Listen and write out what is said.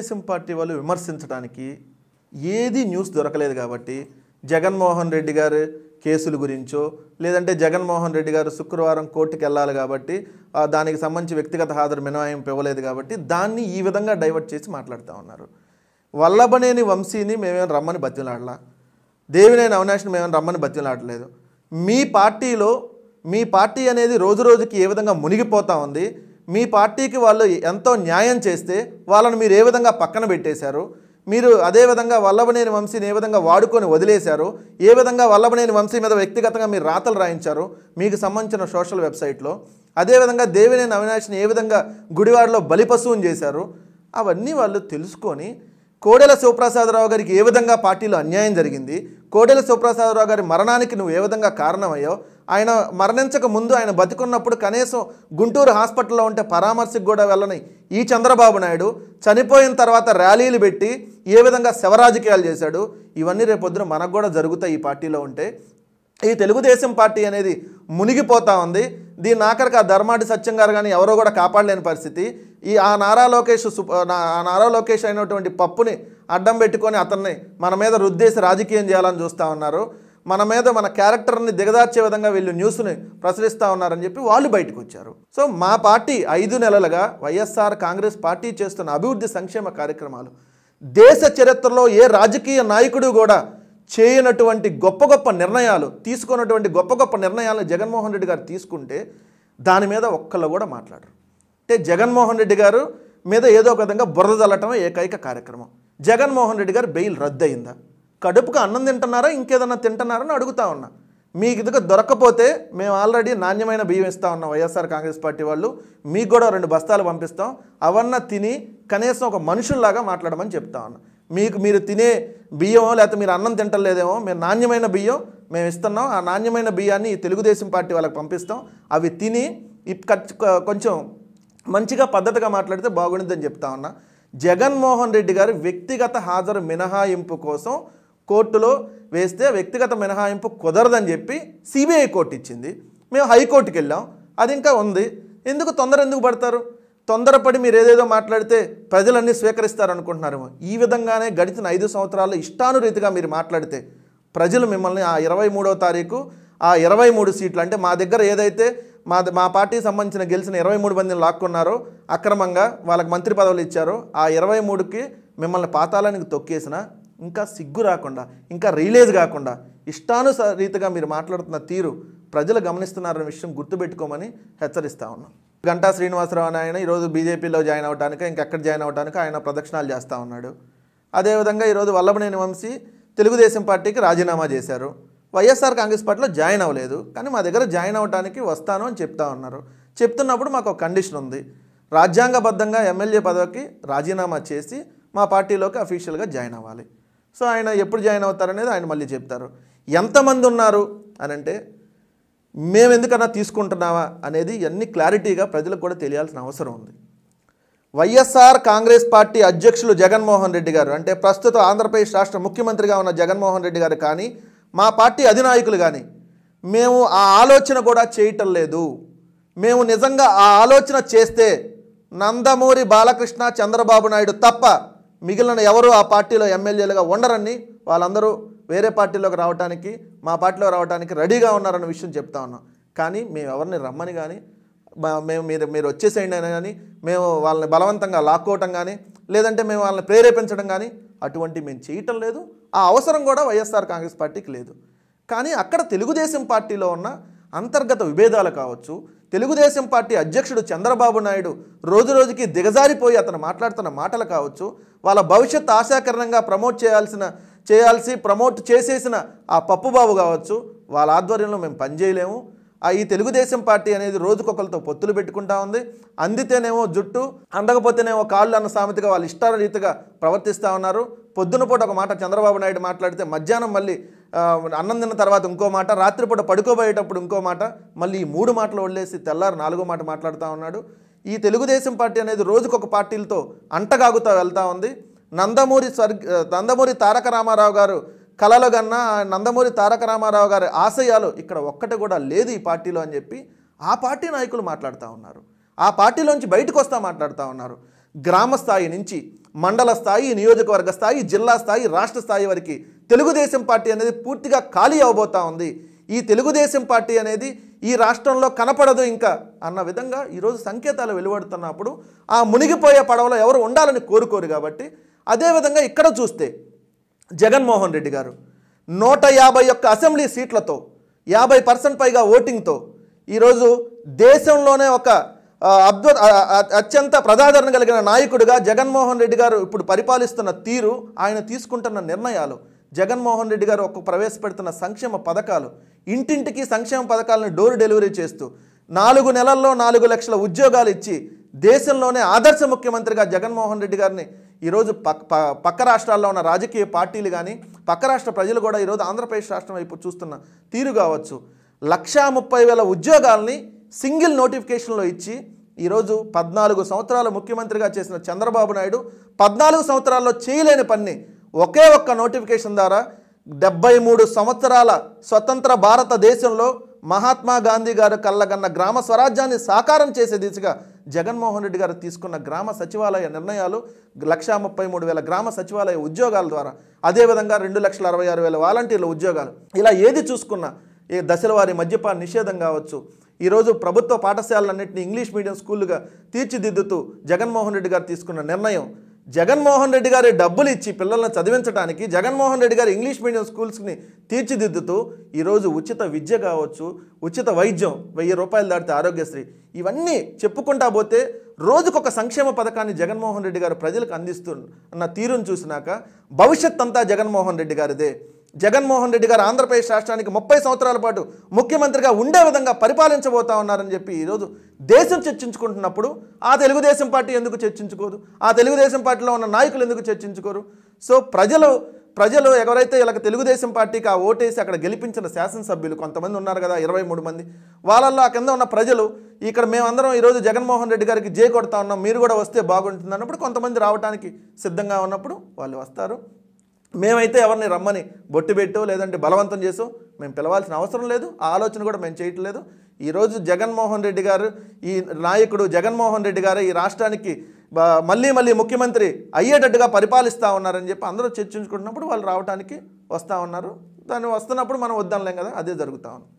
Telugu Desam party వాళ్ళు విమర్శించడానికి ఏది న్యూస్ దొరకలేదు కాబట్టి జగన్మోహన్ రెడ్డి గారు కేసుల గురించో లేదంటే జగన్మోహన్ రెడ్డి గారు శుక్రవారం కోర్టుకు వెళ్ళాలి కాబట్టి దానికి సంబంధించి వ్యక్తిగత హాజరు మినహాయింపు ఇవ్వలేదు కాబట్టి దాన్ని ఈ విధంగా డైవర్ట్ చేసి మాట్లాడుతూ ఉన్నారు వల్లభనేని వంశీని మేమేం రమ్మని బతిలాడలా దేవినేని అవినాష్ని మేమేం రమ్మని బతిలాడలేదు మీ పార్టీలో మీ పార్టీ అనేది రోజు రోజుకి ఏ విధంగా మునిగిపోతూ ఉంది మీ పార్టీకి వాళ్ళు ఎంతో న్యాయం చేస్తే వాళ్ళను మీరు ఏ విధంగా పక్కన పెట్టేశారు మీరు అదేవిధంగా వల్లభనేని వంశీని ఏ విధంగా వాడుకొని వదిలేశారు ఏ విధంగా వల్లభనేని వంశీ మీద వ్యక్తిగతంగా మీరు రాతలు రాయించారు మీకు సంబంధించిన సోషల్ వెబ్సైట్లో అదేవిధంగా దేవినేని అవినాష్ని ఏ విధంగా గుడివాడలో బలిపశువుని చేశారు అవన్నీ వాళ్ళు తెలుసుకొని కోడెల శివప్రసాదరావు గారికి ఏ విధంగా పార్టీలో అన్యాయం జరిగింది కోడెల శివప్రసాదరావు గారి మరణానికి నువ్వు ఏ విధంగా కారణమయ్యావు ఆయన మరణించక ముందు ఆయన బతికున్నప్పుడు కనీసం గుంటూరు హాస్పిటల్లో ఉంటే పరామర్శకు కూడా వెళ్ళని ఈ చంద్రబాబు నాయుడు చనిపోయిన తర్వాత ర్యాలీలు పెట్టి ఏ విధంగా శవరాజకీయాలు చేశాడు ఇవన్నీ రేపొద్దున మనకు కూడా జరుగుతాయి ఈ పార్టీలో ఉంటే ఈ తెలుగుదేశం పార్టీ అనేది మునిగిపోతూ ఉంది దీని ఆఖరికి ఆ ధర్మాటి సత్యం గారు కానీ ఎవరో కూడా కాపాడలేని పరిస్థితి ఈ ఆ నారా లోకేష్ ఆ నారా లోకేష్ అయినటువంటి పప్పుని అడ్డం పెట్టుకొని అతన్ని మన మీద రుద్దేసి రాజకీయం చేయాలని చూస్తూ ఉన్నారు మన మీద మన క్యారెక్టర్ని దిగదార్చే విధంగా వీళ్ళు న్యూస్ని ప్రసరిస్తూ ఉన్నారని చెప్పి వాళ్ళు బయటకు వచ్చారు సో మా పార్టీ ఐదు నెలలుగా వైఎస్ఆర్ కాంగ్రెస్ పార్టీ చేస్తున్న అభివృద్ధి సంక్షేమ కార్యక్రమాలు దేశ చరిత్రలో ఏ రాజకీయ నాయకుడు కూడా చేయనటువంటి గొప్ప గొప్ప నిర్ణయాలు తీసుకున్నటువంటి గొప్ప గొప్ప నిర్ణయాలను జగన్మోహన్ రెడ్డి గారు తీసుకుంటే దాని మీద ఒక్కళ్ళు కూడా మాట్లాడరు అంటే జగన్మోహన్ రెడ్డి గారు మీద ఏదో ఒక విధంగా బురద చల్లటమే ఏకైక కార్యక్రమం జగన్మోహన్ రెడ్డి గారు బెయిల్ రద్దయిందా కడుపుకు అన్నం తింటున్నారా ఇంకేదన్నా తింటున్నారని అడుగుతా ఉన్నా మీకు ఇదిగా దొరకపోతే మేము ఆల్రెడీ నాణ్యమైన బియ్యం ఇస్తా ఉన్నాం వైఎస్ఆర్ కాంగ్రెస్ పార్టీ వాళ్ళు మీకు కూడా రెండు బస్తాలు పంపిస్తాం అవన్న తిని కనీసం ఒక మనుషుల్లాగా మాట్లాడమని చెప్తా ఉన్నా మీకు మీరు తినే బియ్యమో లేకపోతే మీరు అన్నం తింటలేదేమో మేము నాణ్యమైన బియ్యం మేము ఇస్తున్నాం ఆ నాణ్యమైన బియ్యాన్ని తెలుగుదేశం పార్టీ వాళ్ళకి పంపిస్తాం అవి తిని కొంచెం మంచిగా పద్ధతిగా మాట్లాడితే బాగుండిద్దని చెప్తా ఉన్నా జగన్మోహన్ రెడ్డి గారి వ్యక్తిగత హాజరు మినహాయింపు కోసం కోర్టులో వేస్తే వ్యక్తిగత మినహాయింపు కుదరదని చెప్పి సిబిఐ కోర్టు ఇచ్చింది మేము హైకోర్టుకి వెళ్ళాం అది ఇంకా ఉంది ఎందుకు తొందర ఎందుకు పడతారు తొందరపడి మీరు ఏదేదో మాట్లాడితే ప్రజలన్నీ స్వీకరిస్తారనుకుంటున్నారేమో ఈ విధంగానే గడిచిన ఐదు సంవత్సరాల్లో ఇష్టానురీతిగా మీరు మాట్లాడితే ప్రజలు మిమ్మల్ని ఆ ఇరవై మూడో తారీఖు ఆ ఇరవై మూడు సీట్లు అంటే మా దగ్గర ఏదైతే మా మా పార్టీకి సంబంధించిన గెలిచిన ఇరవై మూడు మందిని లాక్కున్నారో అక్రమంగా వాళ్ళకి మంత్రి పదవులు ఇచ్చారో ఆ ఇరవై మూడుకి మిమ్మల్ని పాతాలానికి తొక్కేసిన ఇంకా సిగ్గు రాకుండా ఇంకా రీలేజ్ కాకుండా ఇష్టానుసరీతగా మీరు మాట్లాడుతున్న తీరు ప్రజలు గమనిస్తున్నారనే విషయం గుర్తుపెట్టుకోమని హెచ్చరిస్తా ఉన్నాం గంటా శ్రీనివాసరావు అని ఆయన ఈరోజు బీజేపీలో జాయిన్ అవడానికి ఇంకెక్కడ జాయిన్ అవడానికి ఆయన ప్రదక్షిణాలు చేస్తూ ఉన్నాడు అదేవిధంగా ఈరోజు వల్లభనేని వంశీ తెలుగుదేశం పార్టీకి రాజీనామా చేశారు వైఎస్ఆర్ కాంగ్రెస్ పార్టీలో జాయిన్ అవ్వలేదు కానీ మా దగ్గర జాయిన్ అవడానికి వస్తాను అని చెప్తా ఉన్నారు చెప్తున్నప్పుడు మాకు ఒక కండిషన్ ఉంది రాజ్యాంగబద్ధంగా ఎమ్మెల్యే పదవికి రాజీనామా చేసి మా పార్టీలోకి అఫీషియల్గా జాయిన్ అవ్వాలి సో ఆయన ఎప్పుడు జాయిన్ అవుతారనేది ఆయన మళ్ళీ చెప్తారు ఎంతమంది ఉన్నారు అని అంటే మేము ఎందుకన్నా తీసుకుంటున్నావా అనేది అన్ని క్లారిటీగా ప్రజలకు కూడా తెలియాల్సిన అవసరం ఉంది వైఎస్ఆర్ కాంగ్రెస్ పార్టీ అధ్యక్షులు జగన్మోహన్ రెడ్డి గారు అంటే ప్రస్తుతం ఆంధ్రప్రదేశ్ రాష్ట్ర ముఖ్యమంత్రిగా ఉన్న జగన్మోహన్ రెడ్డి గారు కానీ మా పార్టీ అధినాయకులు కానీ మేము ఆ ఆలోచన కూడా చేయటం లేదు మేము నిజంగా ఆ ఆలోచన చేస్తే నందమూరి బాలకృష్ణ చంద్రబాబు నాయుడు తప్ప మిగిలిన ఎవరు ఆ పార్టీలో ఎమ్మెల్యేలుగా ఉండరని వాళ్ళందరూ వేరే పార్టీలోకి రావడానికి మా పార్టీలో రావడానికి రెడీగా ఉన్నారన్న విషయం చెప్తా ఉన్నాం కానీ మేము ఎవరిని రమ్మని కానీ మేము మీరు మీరు వచ్చేసేయండి అని కానీ మేము వాళ్ళని బలవంతంగా లాక్కోవటం కానీ లేదంటే మేము వాళ్ళని ప్రేరేపించడం కానీ అటువంటి మేము చేయటం లేదు ఆ అవసరం కూడా వైఎస్ఆర్ కాంగ్రెస్ పార్టీకి లేదు కానీ అక్కడ తెలుగుదేశం పార్టీలో ఉన్న అంతర్గత విభేదాలు కావచ్చు తెలుగుదేశం పార్టీ అధ్యక్షుడు చంద్రబాబు నాయుడు రోజురోజుకి దిగజారిపోయి అతను మాట్లాడుతున్న మాటలు కావచ్చు వాళ్ళ భవిష్యత్ ఆశాకరణంగా ప్రమోట్ చేయాల్సిన చేయాల్సి ప్రమోట్ చేసేసిన ఆ పప్పుబాబు కావచ్చు వాళ్ళ ఆధ్వర్యంలో మేము పనిచేయలేము ఈ తెలుగుదేశం పార్టీ అనేది రోజుకొకరితో పొత్తులు పెట్టుకుంటా ఉంది అందితేనేమో జుట్టు అందకపోతేనేమో కాళ్ళు అన్న సామెతగా వాళ్ళు రీతిగా ప్రవర్తిస్తూ ఉన్నారు పొద్దున పూట ఒక మాట చంద్రబాబు నాయుడు మాట్లాడితే మధ్యాహ్నం మళ్ళీ అన్నం తిన్న తర్వాత ఇంకో మాట రాత్రిపూట పడుకోబోయేటప్పుడు ఇంకో మాట మళ్ళీ ఈ మూడు మాటలు వదిలేసి తెల్లారు నాలుగో మాట మాట్లాడుతూ ఉన్నాడు ఈ తెలుగుదేశం పార్టీ అనేది రోజుకొక పార్టీలతో అంటగాగుతూ వెళ్తూ ఉంది నందమూరి స్వర్గ నందమూరి తారక రామారావు గారు కళలు కన్నా నందమూరి తారక రామారావు గారి ఆశయాలు ఇక్కడ ఒక్కటి కూడా లేదు ఈ పార్టీలో అని చెప్పి ఆ పార్టీ నాయకులు మాట్లాడుతూ ఉన్నారు ఆ పార్టీలోంచి బయటకు వస్తా మాట్లాడుతూ ఉన్నారు గ్రామ స్థాయి నుంచి మండల స్థాయి నియోజకవర్గ స్థాయి జిల్లా స్థాయి రాష్ట్ర స్థాయి వరకు తెలుగుదేశం పార్టీ అనేది పూర్తిగా ఖాళీ అవబోతూ ఉంది ఈ తెలుగుదేశం పార్టీ అనేది ఈ రాష్ట్రంలో కనపడదు ఇంకా అన్న విధంగా ఈరోజు సంకేతాలు వెలువడుతున్నప్పుడు ఆ మునిగిపోయే పడవలో ఎవరు ఉండాలని కోరుకోరు కాబట్టి అదేవిధంగా ఇక్కడ చూస్తే జగన్మోహన్ రెడ్డి గారు నూట యాభై ఒక్క అసెంబ్లీ సీట్లతో యాభై పర్సెంట్ పైగా ఓటింగ్తో ఈరోజు దేశంలోనే ఒక అద్వ అత్యంత ప్రజాదరణ కలిగిన నాయకుడిగా జగన్మోహన్ రెడ్డి గారు ఇప్పుడు పరిపాలిస్తున్న తీరు ఆయన తీసుకుంటున్న నిర్ణయాలు జగన్మోహన్ రెడ్డి గారు ఒక ప్రవేశపెడుతున్న సంక్షేమ పథకాలు ఇంటింటికి సంక్షేమ పథకాలను డోర్ డెలివరీ చేస్తూ నాలుగు నెలల్లో నాలుగు లక్షల ఉద్యోగాలు ఇచ్చి దేశంలోనే ఆదర్శ ముఖ్యమంత్రిగా జగన్మోహన్ రెడ్డి గారిని ఈరోజు పక్క పక్క రాష్ట్రాల్లో ఉన్న రాజకీయ పార్టీలు కానీ పక్క రాష్ట్ర ప్రజలు కూడా ఈరోజు ఆంధ్రప్రదేశ్ రాష్ట్రం వైపు చూస్తున్న తీరు కావచ్చు లక్షా ముప్పై వేల ఉద్యోగాల్ని సింగిల్ నోటిఫికేషన్లో ఇచ్చి ఈరోజు పద్నాలుగు సంవత్సరాలు ముఖ్యమంత్రిగా చేసిన చంద్రబాబు నాయుడు పద్నాలుగు సంవత్సరాల్లో చేయలేని పని ఒకే ఒక్క నోటిఫికేషన్ ద్వారా డెబ్బై మూడు సంవత్సరాల స్వతంత్ర భారతదేశంలో మహాత్మా గాంధీ గారు కళ్ళగన్న గ్రామ స్వరాజ్యాన్ని సాకారం చేసే దిశగా జగన్మోహన్ రెడ్డి గారు తీసుకున్న గ్రామ సచివాలయ నిర్ణయాలు లక్షా ముప్పై మూడు వేల గ్రామ సచివాలయ ఉద్యోగాల ద్వారా అదేవిధంగా రెండు లక్షల అరవై ఆరు వేల వాలంటీర్ల ఉద్యోగాలు ఇలా ఏది చూసుకున్నా ఏ దశల వారి మద్యపాన నిషేధం కావచ్చు ఈరోజు ప్రభుత్వ పాఠశాలలన్నింటినీ ఇంగ్లీష్ మీడియం స్కూలుగా తీర్చిదిద్దుతూ జగన్మోహన్ రెడ్డి గారు తీసుకున్న నిర్ణయం జగన్మోహన్ రెడ్డి గారి డబ్బులు ఇచ్చి పిల్లలను చదివించడానికి జగన్మోహన్ రెడ్డి గారు ఇంగ్లీష్ మీడియం స్కూల్స్ని తీర్చిదిద్దుతూ ఈరోజు ఉచిత విద్య కావచ్చు ఉచిత వైద్యం వెయ్యి రూపాయలు దాటితే ఆరోగ్యశ్రీ ఇవన్నీ చెప్పుకుంటా పోతే రోజుకొక సంక్షేమ పథకాన్ని జగన్మోహన్ రెడ్డి గారు ప్రజలకు అందిస్తున్న తీరును చూసినాక భవిష్యత్ అంతా జగన్మోహన్ రెడ్డి గారిదే జగన్మోహన్ రెడ్డి గారు ఆంధ్రప్రదేశ్ రాష్ట్రానికి ముప్పై సంవత్సరాల పాటు ముఖ్యమంత్రిగా ఉండే విధంగా పరిపాలించబోతా ఉన్నారని చెప్పి ఈరోజు దేశం చర్చించుకుంటున్నప్పుడు ఆ తెలుగుదేశం పార్టీ ఎందుకు చర్చించుకోదు ఆ తెలుగుదేశం పార్టీలో ఉన్న నాయకులు ఎందుకు చర్చించుకోరు సో ప్రజలు ప్రజలు ఎవరైతే ఇలా తెలుగుదేశం పార్టీకి ఆ ఓటేసి అక్కడ గెలిపించిన శాసనసభ్యులు కొంతమంది ఉన్నారు కదా ఇరవై మూడు మంది వాళ్ళల్లో ఆ కింద ఉన్న ప్రజలు ఇక్కడ మేమందరం ఈరోజు జగన్మోహన్ రెడ్డి గారికి జే కొడతా ఉన్నాం మీరు కూడా వస్తే బాగుంటుంది అన్నప్పుడు కొంతమంది రావడానికి సిద్ధంగా ఉన్నప్పుడు వాళ్ళు వస్తారు మేమైతే ఎవరిని రమ్మని బొట్టు పెట్టు లేదంటే బలవంతం చేసో మేము పిలవాల్సిన అవసరం లేదు ఆ ఆలోచన కూడా మేము చేయట్లేదు ఈరోజు జగన్మోహన్ రెడ్డి గారు ఈ నాయకుడు జగన్మోహన్ రెడ్డి గారు ఈ రాష్ట్రానికి మళ్ళీ మళ్ళీ ముఖ్యమంత్రి అయ్యేటట్టుగా పరిపాలిస్తూ ఉన్నారని చెప్పి అందరూ చర్చించుకుంటున్నప్పుడు వాళ్ళు రావడానికి వస్తూ ఉన్నారు దాన్ని వస్తున్నప్పుడు మనం వద్దాంలేం కదా అదే జరుగుతూ ఉంది